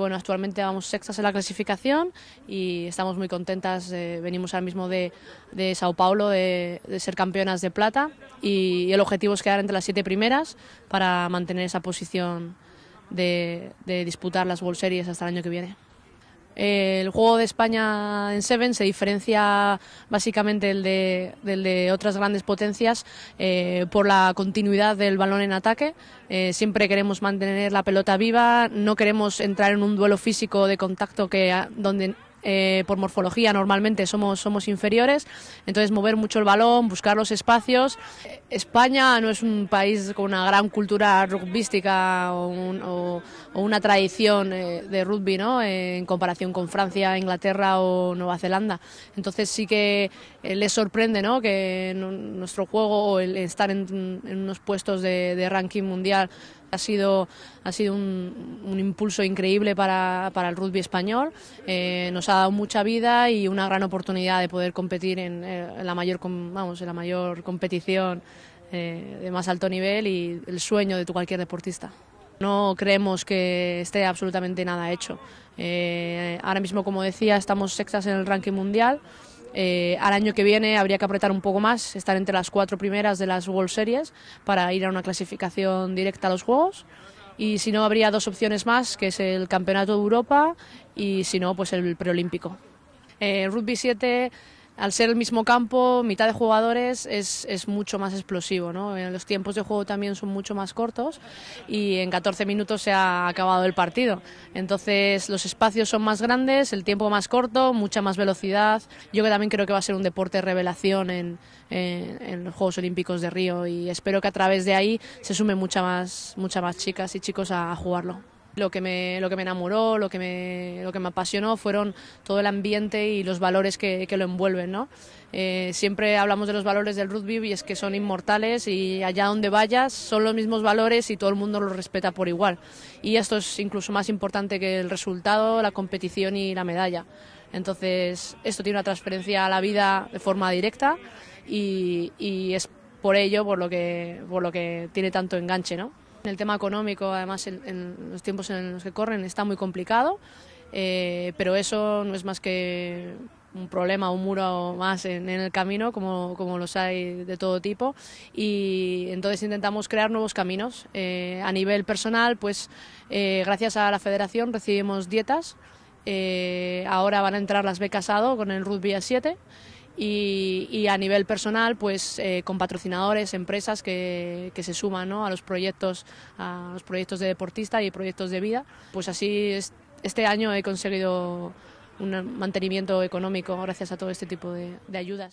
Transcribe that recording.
bueno, actualmente vamos sextas en la clasificación y estamos muy contentas. Eh, venimos ahora mismo de, Sao Paulo, de, ser campeonas de plata y, el objetivo es quedar entre las siete primeras para mantener esa posición de, de disputar las World Series hasta el año que viene el juego de España en Seven se diferencia básicamente del de, otras grandes potencias eh, por la continuidad del balón en ataque. Eh, siempre queremos mantener la pelota viva, no queremos entrar en un duelo físico de contacto que donde eh, por morfología normalmente somos, somos inferiores, entonces mover mucho el balón, buscar los espacios. España no es un país con una gran cultura rugbística o, una tradición eh, de rugby ¿no? Eh, en comparación con Francia, Inglaterra o Nueva Zelanda. Entonces sí que les sorprende ¿no? que nuestro juego o el estar en, unos puestos de ranking mundial ha sido, ha sido un, impulso increíble para, el rugby español, eh, nos ha dado mucha vida y una gran oportunidad de poder competir en, eh, la, mayor, vamos, en la mayor competición eh, de más alto nivel y el sueño de cualquier deportista. No creemos que esté absolutamente nada hecho. ahora mismo, como decía, estamos sextas en el ranking mundial. Eh, al año que viene habría que apretar un poco más, estar entre las cuatro primeras de las World Series para ir a una clasificación directa a los Juegos. Y si no, habría dos opciones más, que es el Campeonato de Europa y si no, pues el preolímpico. Eh, rugby 7 al ser el mismo campo, mitad de jugadores, es, mucho más explosivo. ¿no? Eh, los tiempos de juego también son mucho más cortos y en 14 minutos se ha acabado el partido. Entonces los espacios son más grandes, el tiempo más corto, mucha más velocidad. Yo que también creo que va a ser un deporte revelación en, los Juegos Olímpicos de Río y espero que a través de ahí se sumen mucha más, más chicas y chicos a jugarlo. Lo que me, lo que me enamoró, lo que me, lo que me apasionó fueron todo el ambiente y los valores que, lo envuelven. ¿no? Eh, siempre hablamos de los valores del rugby y es que son inmortales y allá donde vayas son los mismos valores y todo el mundo los respeta por igual. Y esto es incluso más importante que el resultado, la competición y la medalla. Entonces, esto tiene una transferencia a la vida de forma directa y, y es por ello por lo que, por lo que tiene tanto enganche, ¿no? El tema económico, además, en, los tiempos en los que corren está muy complicado, eh, pero eso no es más que un problema, un muro más en, el camino, como, los hay de todo tipo. Y entonces intentamos crear nuevos caminos. Eh, a nivel personal, pues eh, gracias a la federación recibimos dietas. ahora van a entrar las becas ADO con el Rugby a 7 y, a nivel personal, pues eh, con patrocinadores, empresas que, se suman ¿no? a los proyectos, a los proyectos de deportista y proyectos de vida. Pues así este año he conseguido un mantenimiento económico gracias a todo este tipo de ayudas.